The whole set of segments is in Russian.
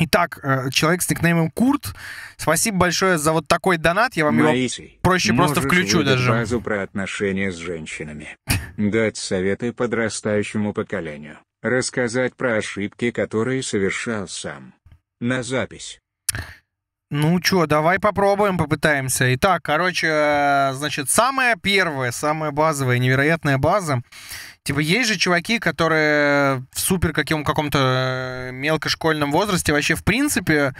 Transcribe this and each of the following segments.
Итак, э, человек с никнеймом Курт, спасибо большое за вот такой донат. Я вам Моисей, его проще просто включу даже. Базу про отношения с женщинами. Дать советы подрастающему поколению. Рассказать про ошибки, которые совершал сам. На запись. Ну чё, давай попробуем, попытаемся. Итак, короче, э, значит, самая первая, самая базовая, невероятная база Типа, есть же чуваки, которые в супер каком каком-то э, мелкошкольном возрасте вообще в принципе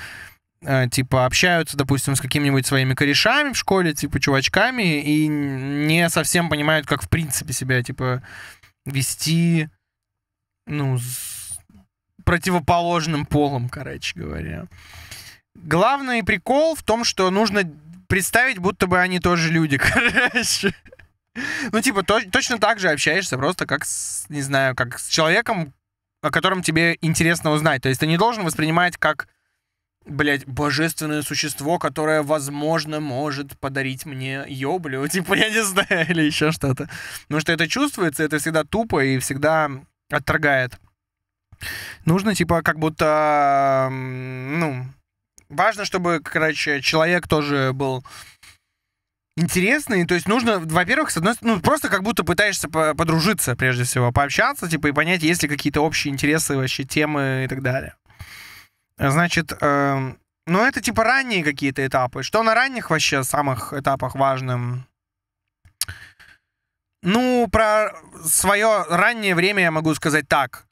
э, типа общаются, допустим, с какими-нибудь своими корешами в школе, типа чувачками, и не совсем понимают, как в принципе себя, типа, вести, ну, с противоположным полом, короче говоря. Главный прикол в том, что нужно представить, будто бы они тоже люди, короче. Ну, типа, то, точно так же общаешься просто как с, не знаю, как с человеком, о котором тебе интересно узнать. То есть ты не должен воспринимать как, блядь, божественное существо, которое, возможно, может подарить мне ёблю, типа, я не знаю, или еще что-то. Потому что это чувствуется, это всегда тупо и всегда отторгает. Нужно, типа, как будто, ну, важно, чтобы, короче, человек тоже был интересные, то есть нужно, во-первых, с одной ну, просто как будто пытаешься подружиться, прежде всего, пообщаться, типа, и понять, есть ли какие-то общие интересы, вообще темы и так далее. Значит, э, ну, это, типа, ранние какие-то этапы. Что на ранних вообще самых этапах важным? Ну, про свое раннее время я могу сказать так.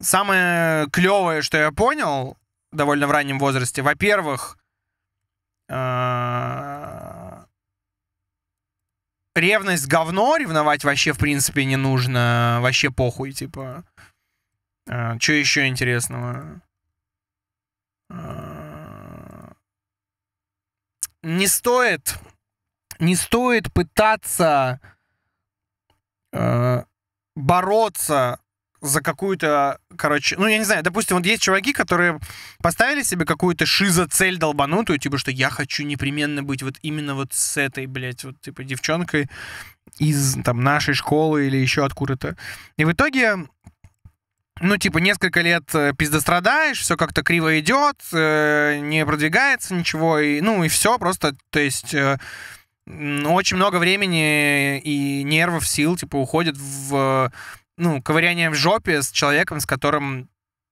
Самое клевое, что я понял довольно в раннем возрасте, во-первых, э, ревность говно, ревновать вообще, в принципе, не нужно. Вообще похуй, типа. А, что еще интересного? А... Не стоит, не стоит пытаться а, бороться за какую-то, короче, ну, я не знаю, допустим, вот есть чуваки, которые поставили себе какую-то шизоцель долбанутую, типа, что я хочу непременно быть вот именно вот с этой, блядь, вот, типа, девчонкой из, там, нашей школы или еще откуда-то. И в итоге ну, типа, несколько лет э, пиздострадаешь, все как-то криво идет, э, не продвигается ничего, и, ну, и все просто, то есть... Э, очень много времени и нервов, сил, типа, уходит в ну, ковыряние в жопе с человеком, с которым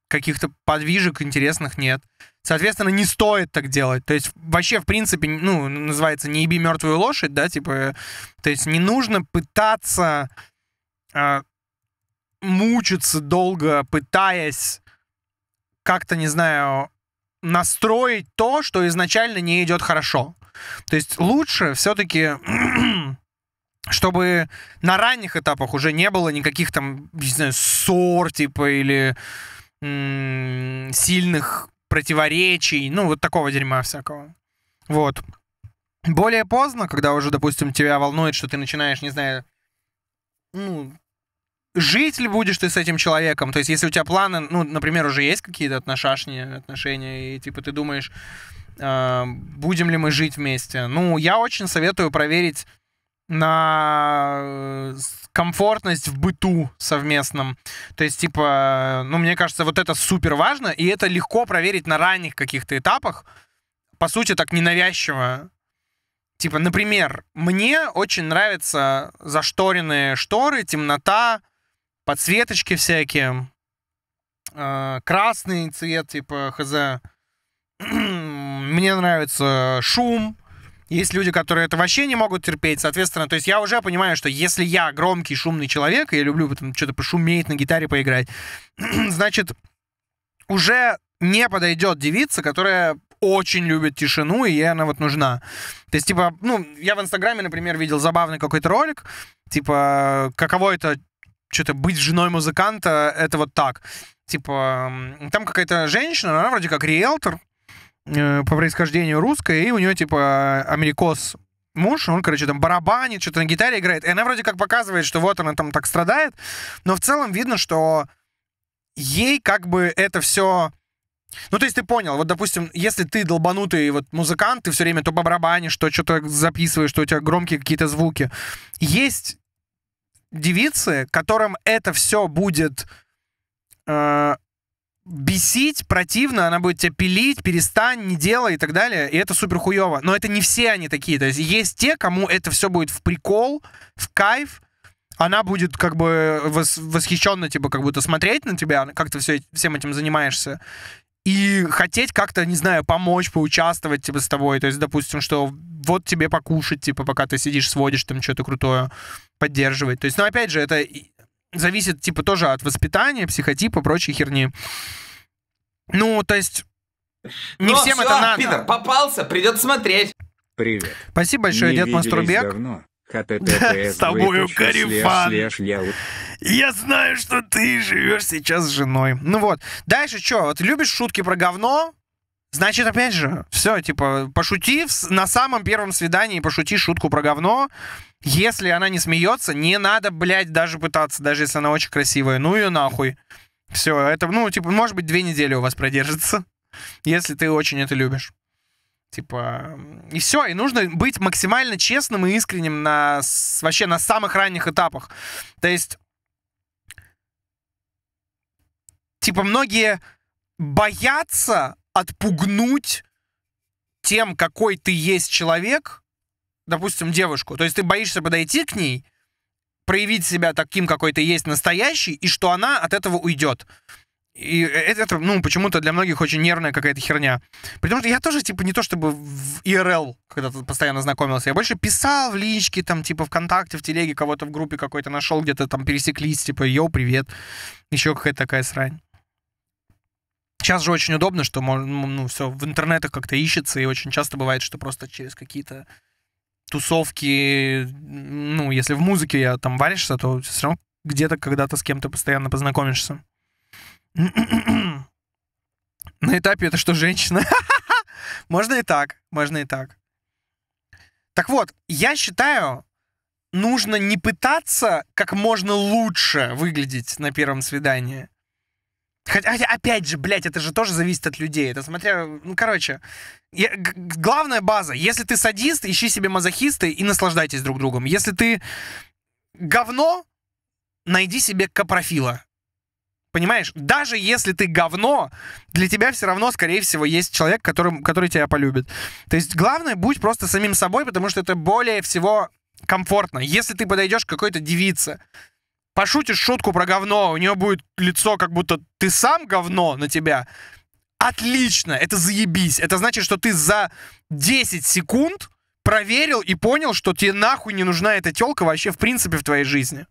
каких-то подвижек интересных нет. Соответственно, не стоит так делать. То есть вообще, в принципе, ну, называется «не еби мертвую лошадь», да, типа, то есть не нужно пытаться э, мучиться долго, пытаясь как-то, не знаю, настроить то, что изначально не идет хорошо. То есть лучше все-таки чтобы на ранних этапах уже не было никаких там, не знаю, ссор, типа, или сильных противоречий, ну, вот такого дерьма всякого. Вот. Более поздно, когда уже, допустим, тебя волнует, что ты начинаешь, не знаю, ну, жить ли будешь ты с этим человеком? То есть, если у тебя планы, ну, например, уже есть какие-то отношения, отношения, и типа ты думаешь, э, будем ли мы жить вместе? Ну, я очень советую проверить на э, комфортность в быту совместном. То есть, типа, ну, мне кажется, вот это супер важно, и это легко проверить на ранних каких-то этапах, по сути, так ненавязчиво. Типа, например, мне очень нравятся зашторенные шторы, темнота, подсветочки всякие, э, красный цвет, типа, хз. мне нравится шум, есть люди, которые это вообще не могут терпеть, соответственно, то есть я уже понимаю, что если я громкий, шумный человек, и я люблю потом что-то пошуметь, на гитаре поиграть, значит, уже не подойдет девица, которая очень любит тишину, и ей она вот нужна. То есть, типа, ну, я в Инстаграме, например, видел забавный какой-то ролик, типа, каково это что-то быть женой музыканта, это вот так. Типа, там какая-то женщина, она вроде как риэлтор, Э, по происхождению русская, и у нее, типа, америкос муж, он, короче, там барабанит, что-то на гитаре играет, и она вроде как показывает, что вот она там так страдает, но в целом видно, что ей как бы это все... Ну, то есть ты понял, вот, допустим, если ты долбанутый вот музыкант, ты все время то по барабанишь, то что-то записываешь, что у тебя громкие какие-то звуки. Есть девицы, которым это все будет э, бесить, противно, она будет тебя пилить, перестань, не делай и так далее, и это супер хуево. Но это не все они такие, то есть есть те, кому это все будет в прикол, в кайф, она будет как бы вос восхищенно, типа, как будто смотреть на тебя, как ты все, всем этим занимаешься, и хотеть как-то, не знаю, помочь, поучаствовать, типа, с тобой, то есть, допустим, что вот тебе покушать, типа, пока ты сидишь, сводишь там что-то крутое, поддерживать. То есть, ну, опять же, это зависит, типа, тоже от воспитания, психотипа, прочей херни. Ну, то есть... Не Но ну, всем все, это надо. Питер, попался, придет смотреть. Привет. Спасибо большое, Не дед Маструбек. Давно. С тобой, Карифан. Я знаю, что ты живешь сейчас с женой. Ну вот. Дальше что? Вот любишь шутки про говно? Значит, опять же, все, типа, пошути на самом первом свидании, пошути шутку про говно. Если она не смеется, не надо, блядь, даже пытаться, даже если она очень красивая. Ну ее нахуй. Все, это, ну, типа, может быть, две недели у вас продержится, если ты очень это любишь. Типа, и все, и нужно быть максимально честным и искренним на, вообще на самых ранних этапах. То есть, типа, многие боятся отпугнуть тем, какой ты есть человек, допустим, девушку. То есть ты боишься подойти к ней, проявить себя таким, какой ты есть, настоящий, и что она от этого уйдет. И это, ну, почему-то для многих очень нервная какая-то херня. При что я тоже, типа, не то чтобы в ИРЛ когда-то постоянно знакомился. Я больше писал в личке, там, типа, ВКонтакте, в телеге кого-то в группе какой-то нашел, где-то там пересеклись, типа, йоу, привет. Еще какая-то такая срань. Сейчас же очень удобно, что можно ну, все в интернетах как-то ищется, и очень часто бывает, что просто через какие-то тусовки, ну, если в музыке я там варишься, то все равно где-то когда-то с кем-то постоянно познакомишься. На этапе это что, женщина? можно и так, можно и так. Так вот, я считаю, нужно не пытаться как можно лучше выглядеть на первом свидании, Хотя, опять же, блядь, это же тоже зависит от людей. Это смотря... Ну, короче. Я, главная база. Если ты садист, ищи себе мазохисты и наслаждайтесь друг другом. Если ты говно, найди себе капрофила. Понимаешь? Даже если ты говно, для тебя все равно, скорее всего, есть человек, который, который тебя полюбит. То есть главное, будь просто самим собой, потому что это более всего комфортно. Если ты подойдешь к какой-то девице, пошутишь шутку про говно, у нее будет лицо, как будто ты сам говно на тебя. Отлично, это заебись. Это значит, что ты за 10 секунд проверил и понял, что тебе нахуй не нужна эта телка вообще в принципе в твоей жизни.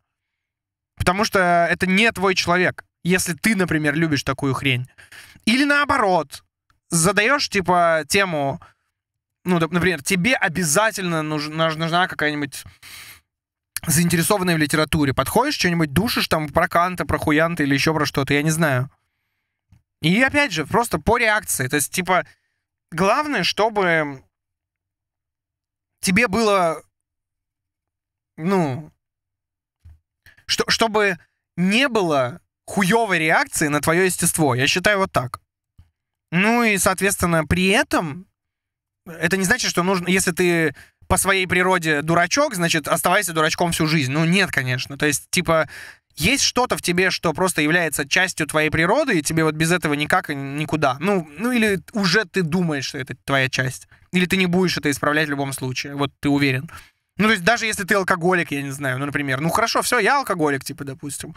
Потому что это не твой человек, если ты, например, любишь такую хрень. Или наоборот, задаешь, типа, тему, ну, например, тебе обязательно нужна, нужна какая-нибудь заинтересованный в литературе. Подходишь, что-нибудь душишь там про Канта, про Хуянта или еще про что-то, я не знаю. И опять же, просто по реакции. То есть, типа, главное, чтобы тебе было, ну, что, чтобы не было хуевой реакции на твое естество. Я считаю вот так. Ну и, соответственно, при этом это не значит, что нужно, если ты по своей природе дурачок, значит, оставайся дурачком всю жизнь. Ну, нет, конечно. То есть, типа, есть что-то в тебе, что просто является частью твоей природы, и тебе вот без этого никак и никуда. Ну, ну или уже ты думаешь, что это твоя часть. Или ты не будешь это исправлять в любом случае. Вот ты уверен. Ну, то есть даже если ты алкоголик, я не знаю, ну, например, ну, хорошо, все, я алкоголик, типа, допустим.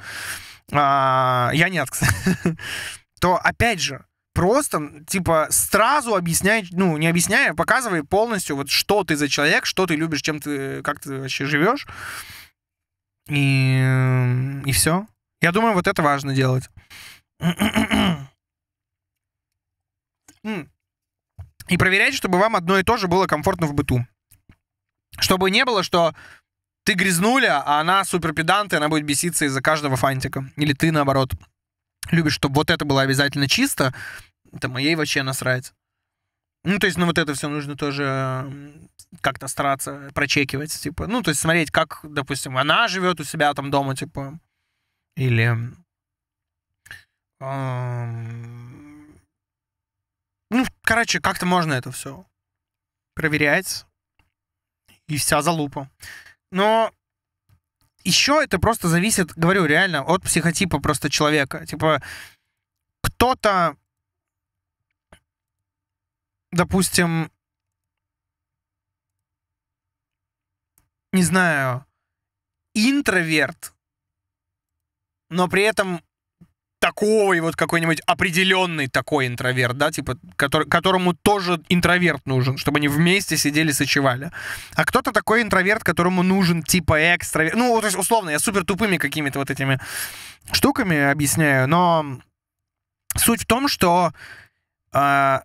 А, я нет, кстати. То, опять же, просто, типа, сразу объясняй, ну, не объясняя, а показывай полностью, вот, что ты за человек, что ты любишь, чем ты, э, как ты вообще живешь. И, и все. Я думаю, вот это важно делать. И проверять, чтобы вам одно и то же было комфортно в быту. Чтобы не было, что ты грязнуля, а она супер педант, и она будет беситься из-за каждого фантика. Или ты, наоборот, любишь, чтобы вот это было обязательно чисто, это моей вообще насрать. Ну, то есть, ну, вот это все нужно тоже как-то стараться прочекивать, типа, ну, то есть смотреть, как, допустим, она живет у себя там дома, типа, или... ну, короче, как-то можно это все проверять. И вся залупа. Но еще это просто зависит, говорю, реально, от психотипа просто человека. Типа, кто-то допустим, не знаю, интроверт, но при этом такой вот какой-нибудь определенный такой интроверт, да, типа, который, которому тоже интроверт нужен, чтобы они вместе сидели, сочевали. А кто-то такой интроверт, которому нужен типа экстраверт. Ну, то есть, условно, я супер тупыми какими-то вот этими штуками объясняю, но суть в том, что а,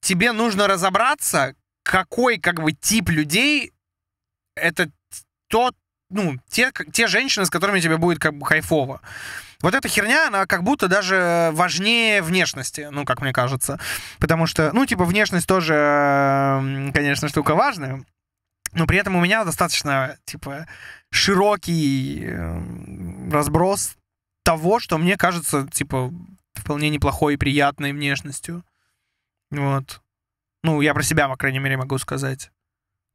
тебе нужно разобраться, какой как бы тип людей это тот, ну, те, те женщины, с которыми тебе будет как бы кайфово. Вот эта херня, она как будто даже важнее внешности, ну, как мне кажется. Потому что, ну, типа, внешность тоже, конечно, штука важная. Но при этом у меня достаточно, типа, широкий разброс того, что мне кажется, типа, вполне неплохой и приятной внешностью. Вот. Ну, я про себя, по крайней мере, могу сказать.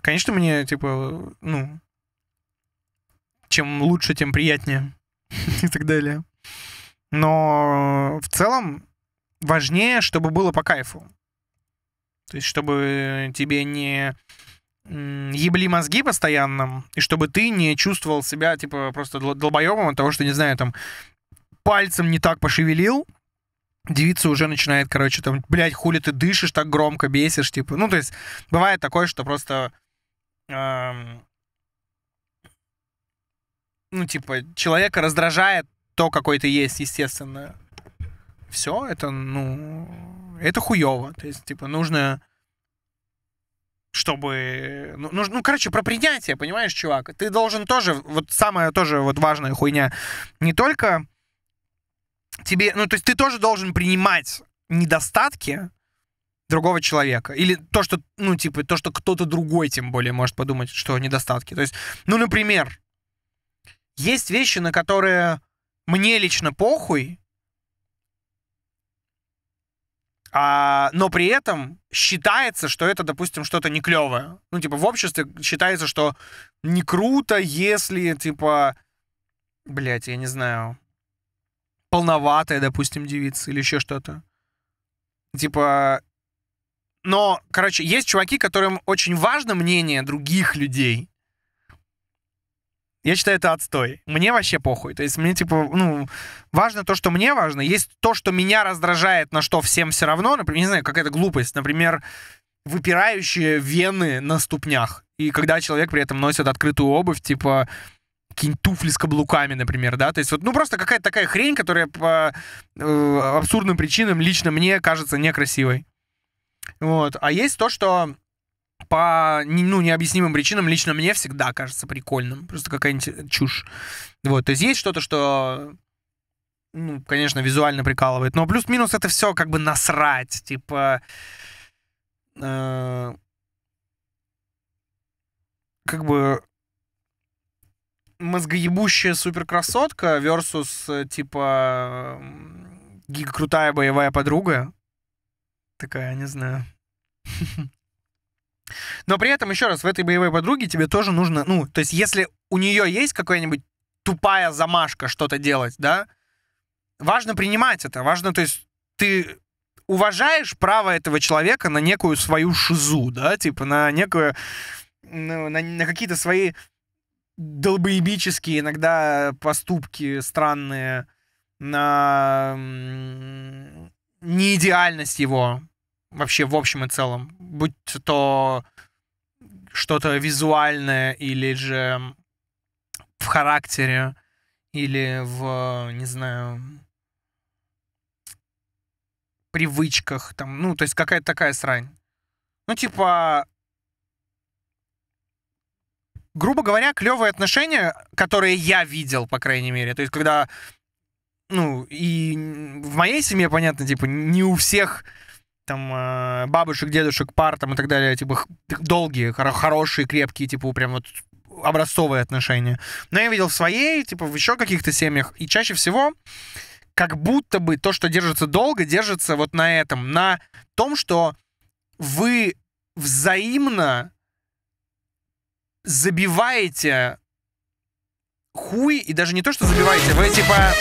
Конечно, мне, типа, ну, чем лучше, тем приятнее и так далее. Но в целом важнее, чтобы было по кайфу. То есть, чтобы тебе не ебли мозги постоянно, и чтобы ты не чувствовал себя, типа, просто долбоебом от того, что, не знаю, там, пальцем не так пошевелил, девица уже начинает, короче, там, блядь, хули ты дышишь так громко, бесишь, типа. Ну, то есть, бывает такое, что просто... Эм, ну, типа, человека раздражает то, какой ты есть, естественно. Все, это, ну... Это хуево. То есть, типа, нужно чтобы... Ну, ну, короче, про принятие, понимаешь, чувак? Ты должен тоже... Вот самая тоже вот важная хуйня. Не только тебе, ну, то есть ты тоже должен принимать недостатки другого человека. Или то, что, ну, типа, то, что кто-то другой, тем более, может подумать, что недостатки. То есть, ну, например, есть вещи, на которые мне лично похуй, а, но при этом считается, что это, допустим, что-то не клевое. Ну, типа, в обществе считается, что не круто, если, типа, блять я не знаю, полноватая, допустим, девица или еще что-то. Типа... Но, короче, есть чуваки, которым очень важно мнение других людей. Я считаю, это отстой. Мне вообще похуй. То есть мне, типа, ну, важно то, что мне важно. Есть то, что меня раздражает, на что всем все равно. Например, не знаю, какая-то глупость. Например, выпирающие вены на ступнях. И когда человек при этом носит открытую обувь, типа, какие-нибудь туфли с каблуками, например, да, то есть вот, ну, просто какая-то такая хрень, которая по э, абсурдным причинам лично мне кажется некрасивой. Вот, а есть то, что по ну, необъяснимым причинам лично мне всегда кажется прикольным. Просто какая-нибудь э, чушь. Вот, то есть есть что-то, что ну, конечно, визуально прикалывает, но плюс-минус это все как бы насрать, типа... Э, как бы мозгоебущая суперкрасотка versus, э, типа, гига крутая боевая подруга. Такая, не знаю. Но при этом, еще раз, в этой боевой подруге тебе тоже нужно, ну, то есть если у нее есть какая-нибудь тупая замашка что-то делать, да, важно принимать это, важно, то есть ты уважаешь право этого человека на некую свою шизу, да, типа на некую, ну, на, на какие-то свои долбоебические иногда поступки странные, на неидеальность его вообще в общем и целом. Будь то что-то визуальное или же в характере, или в, не знаю, привычках, там, ну, то есть какая-то такая срань. Ну, типа, грубо говоря, клевые отношения, которые я видел, по крайней мере. То есть, когда, ну, и в моей семье, понятно, типа, не у всех там э, бабушек, дедушек, пар там и так далее, типа, долгие, хорошие, крепкие, типа, прям вот образцовые отношения. Но я видел в своей, типа, в еще каких-то семьях. И чаще всего как будто бы то, что держится долго, держится вот на этом, на том, что вы взаимно забиваете хуй, и даже не то, что забиваете, вы типа...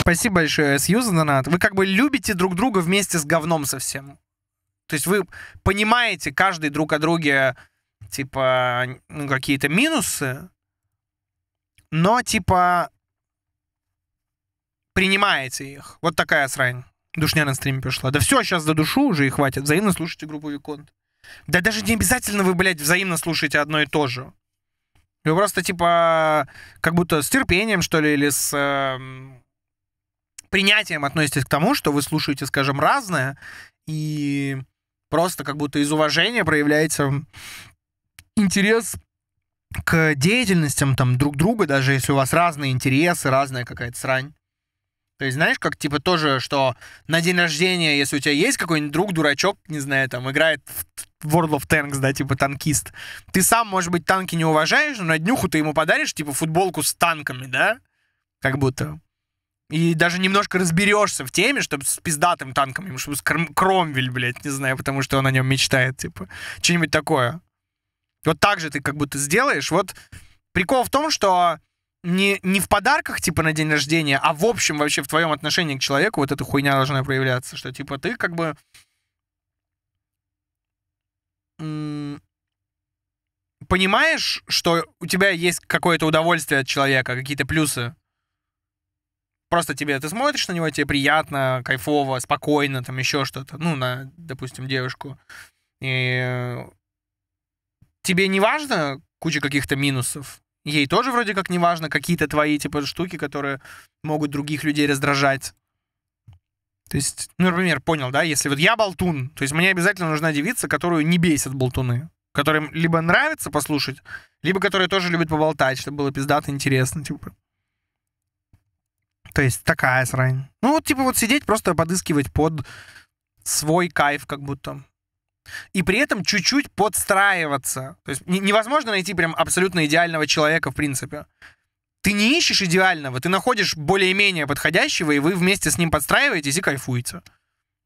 Спасибо большое, Сью, за донат. Вы как бы любите друг друга вместе с говном совсем. То есть вы понимаете каждый друг о друге, типа, ну, какие-то минусы, но, типа, принимаете их. Вот такая срань. Душня на стриме пришла. Да все, сейчас задушу уже и хватит. Взаимно слушайте группу Виконт. Да даже не обязательно вы, блядь, взаимно слушаете одно и то же. Вы просто, типа, как будто с терпением, что ли, или с э, принятием относитесь к тому, что вы слушаете, скажем, разное, и просто как будто из уважения проявляется интерес к деятельностям там друг друга, даже если у вас разные интересы, разная какая-то срань. То есть, знаешь, как типа тоже, что на день рождения, если у тебя есть какой-нибудь друг, дурачок, не знаю, там играет в World of Tanks, да, типа танкист, ты сам, может быть, танки не уважаешь, но на днюху ты ему подаришь, типа, футболку с танками, да? Как будто. И даже немножко разберешься в теме, чтобы с пиздатым танком, чтобы с Кром Кромвель, блядь, не знаю, потому что он о нем мечтает, типа. Что-нибудь такое. Вот так же ты как будто сделаешь. Вот прикол в том, что не, не в подарках, типа, на день рождения, а в общем вообще в твоем отношении к человеку вот эта хуйня должна проявляться, что, типа, ты как бы... Понимаешь, что у тебя есть какое-то удовольствие от человека, какие-то плюсы? Просто тебе, ты смотришь на него, тебе приятно, кайфово, спокойно, там еще что-то, ну, на, допустим, девушку. И тебе не важно куча каких-то минусов, Ей тоже вроде как не важно какие-то твои типа штуки, которые могут других людей раздражать. То есть, ну, например, понял, да, если вот я болтун, то есть мне обязательно нужна девица, которую не бесят болтуны, которым либо нравится послушать, либо которая тоже любит поболтать, чтобы было пиздато интересно, типа. То есть такая срань. Ну, вот, типа, вот сидеть, просто подыскивать под свой кайф, как будто и при этом чуть-чуть подстраиваться. То есть невозможно найти прям абсолютно идеального человека, в принципе. Ты не ищешь идеального, ты находишь более-менее подходящего, и вы вместе с ним подстраиваетесь и кайфуете.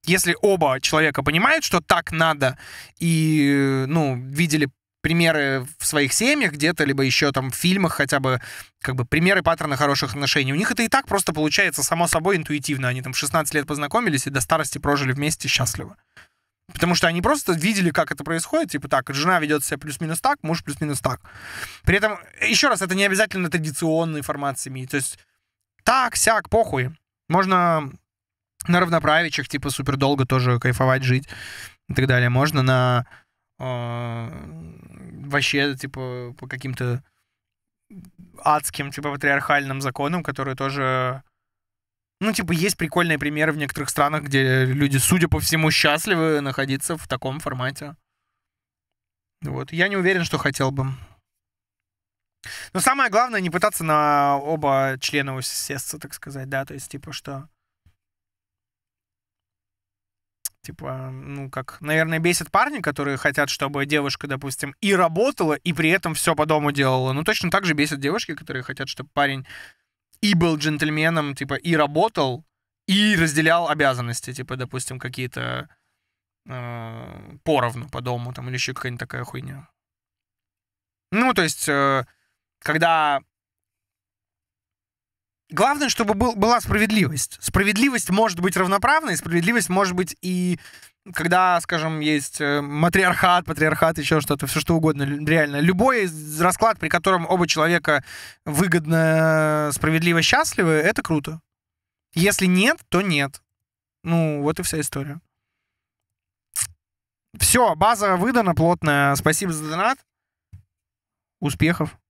Если оба человека понимают, что так надо, и, ну, видели примеры в своих семьях где-то, либо еще там в фильмах хотя бы, как бы примеры паттерна хороших отношений. У них это и так просто получается само собой интуитивно. Они там в 16 лет познакомились и до старости прожили вместе счастливо. Потому что они просто видели, как это происходит. Типа так, жена ведет себя плюс-минус так, муж плюс-минус так. При этом, еще раз, это не обязательно традиционные формат семьи. То есть так, сяк, похуй. Можно на равноправичах, типа, супер долго тоже кайфовать, жить и так далее. Можно на э, вообще, типа, по каким-то адским, типа, патриархальным законам, которые тоже ну, типа, есть прикольные примеры в некоторых странах, где люди, судя по всему, счастливы находиться в таком формате. Вот. Я не уверен, что хотел бы. Но самое главное, не пытаться на оба члена усесться, так сказать, да, то есть, типа, что... Типа, ну, как, наверное, бесит парни, которые хотят, чтобы девушка, допустим, и работала, и при этом все по дому делала. Ну, точно так же бесит девушки, которые хотят, чтобы парень и был джентльменом, типа, и работал, и разделял обязанности, типа, допустим, какие-то э, поровну по дому, там, или еще какая-нибудь такая хуйня. Ну, то есть, э, когда Главное, чтобы был, была справедливость. Справедливость может быть равноправной, справедливость может быть и когда, скажем, есть э, матриархат, патриархат, еще что-то, все что угодно, реально. Любой расклад, при котором оба человека выгодно, справедливо, счастливы, это круто. Если нет, то нет. Ну, вот и вся история. Все, база выдана плотная. Спасибо за донат. Успехов.